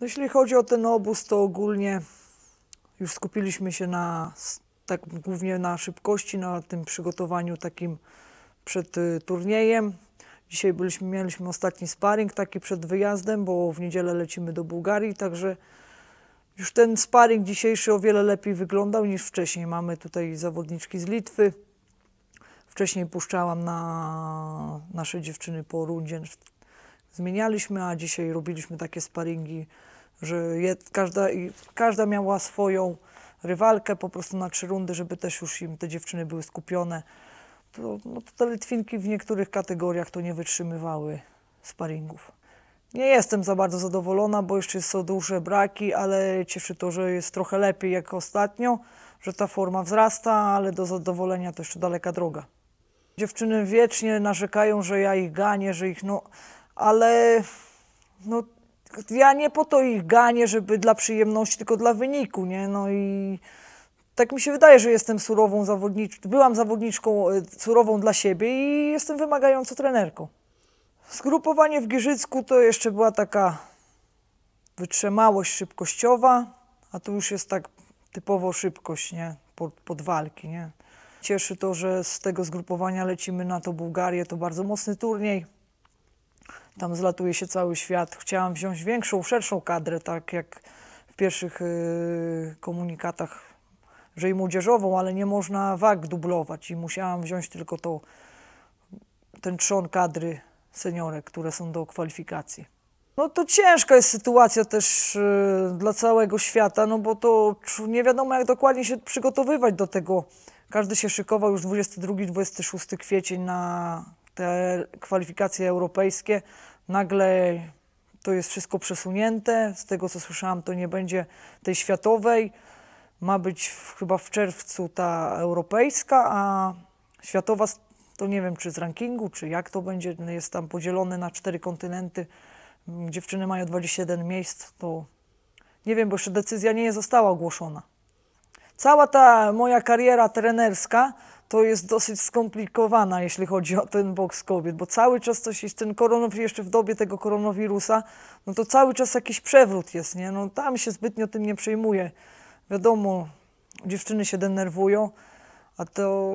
No, jeśli chodzi o ten obóz, to ogólnie już skupiliśmy się na, tak głównie na szybkości, na tym przygotowaniu takim przed y, turniejem. Dzisiaj byliśmy, mieliśmy ostatni sparring taki przed wyjazdem, bo w niedzielę lecimy do Bułgarii, także już ten sparring dzisiejszy o wiele lepiej wyglądał niż wcześniej. Mamy tutaj zawodniczki z Litwy. Wcześniej puszczałam na nasze dziewczyny po rundzie zmienialiśmy, a dzisiaj robiliśmy takie sparingi, że każda, każda miała swoją rywalkę po prostu na trzy rundy, żeby też już im te dziewczyny były skupione. To, no, to te Litwinki w niektórych kategoriach to nie wytrzymywały sparingów. Nie jestem za bardzo zadowolona, bo jeszcze są duże braki, ale cieszy to, że jest trochę lepiej jak ostatnio, że ta forma wzrasta, ale do zadowolenia to jeszcze daleka droga. Dziewczyny wiecznie narzekają, że ja ich ganię, że ich no, ale no, ja nie po to ich ganię, żeby dla przyjemności, tylko dla wyniku, nie? No i tak mi się wydaje, że jestem surową zawodniczką, byłam zawodniczką e, surową dla siebie i jestem wymagającą trenerką. Zgrupowanie w Giżycku to jeszcze była taka wytrzymałość szybkościowa, a tu już jest tak typowo szybkość, nie? Pod, pod walki, nie? Cieszy to, że z tego zgrupowania lecimy na to Bułgarię, to bardzo mocny turniej tam zlatuje się cały świat. Chciałam wziąć większą, szerszą kadrę, tak jak w pierwszych y, komunikatach, że i młodzieżową, ale nie można wag dublować i musiałam wziąć tylko tą, ten trzon kadry seniorek, które są do kwalifikacji. No to ciężka jest sytuacja też y, dla całego świata, no bo to nie wiadomo jak dokładnie się przygotowywać do tego. Każdy się szykował już 22-26 kwiecień na te kwalifikacje europejskie. Nagle to jest wszystko przesunięte. Z tego co słyszałam, to nie będzie tej światowej. Ma być w, chyba w czerwcu ta europejska, a światowa to nie wiem czy z rankingu, czy jak to będzie. Jest tam podzielone na cztery kontynenty. Dziewczyny mają 21 miejsc, to nie wiem, bo jeszcze decyzja nie została ogłoszona. Cała ta moja kariera trenerska to jest dosyć skomplikowana, jeśli chodzi o ten boks kobiet, bo cały czas coś jest, ten koronawirus, jeszcze w dobie tego koronawirusa, no to cały czas jakiś przewrót jest, nie? No tam się zbytnio tym nie przejmuje. Wiadomo, dziewczyny się denerwują, a to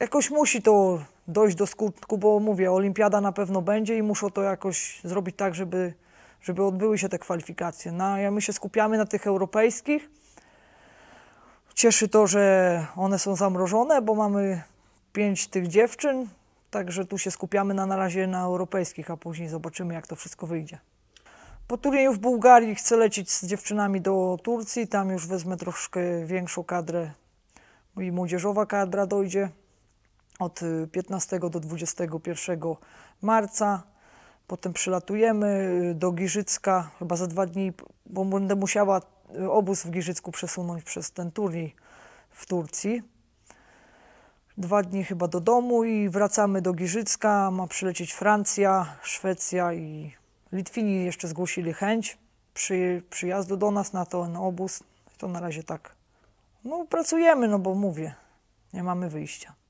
jakoś musi to dojść do skutku, bo mówię, olimpiada na pewno będzie i muszą to jakoś zrobić tak, żeby, żeby odbyły się te kwalifikacje. No, ja my się skupiamy na tych europejskich, Cieszy to, że one są zamrożone, bo mamy pięć tych dziewczyn, także tu się skupiamy na, na razie na europejskich, a później zobaczymy, jak to wszystko wyjdzie. Po turnieju w Bułgarii chcę lecieć z dziewczynami do Turcji, tam już wezmę troszkę większą kadrę i młodzieżowa kadra dojdzie od 15 y, do 21 marca. Potem przylatujemy y, do Giżycka chyba za dwa dni, bo będę musiała obóz w Giżycku przesunąć przez ten Tuli w Turcji. Dwa dni chyba do domu i wracamy do Giżycka. Ma przylecieć Francja, Szwecja i Litwini jeszcze zgłosili chęć przy, przyjazdu do nas na ten obóz. To na razie tak. No pracujemy, no bo mówię, nie mamy wyjścia.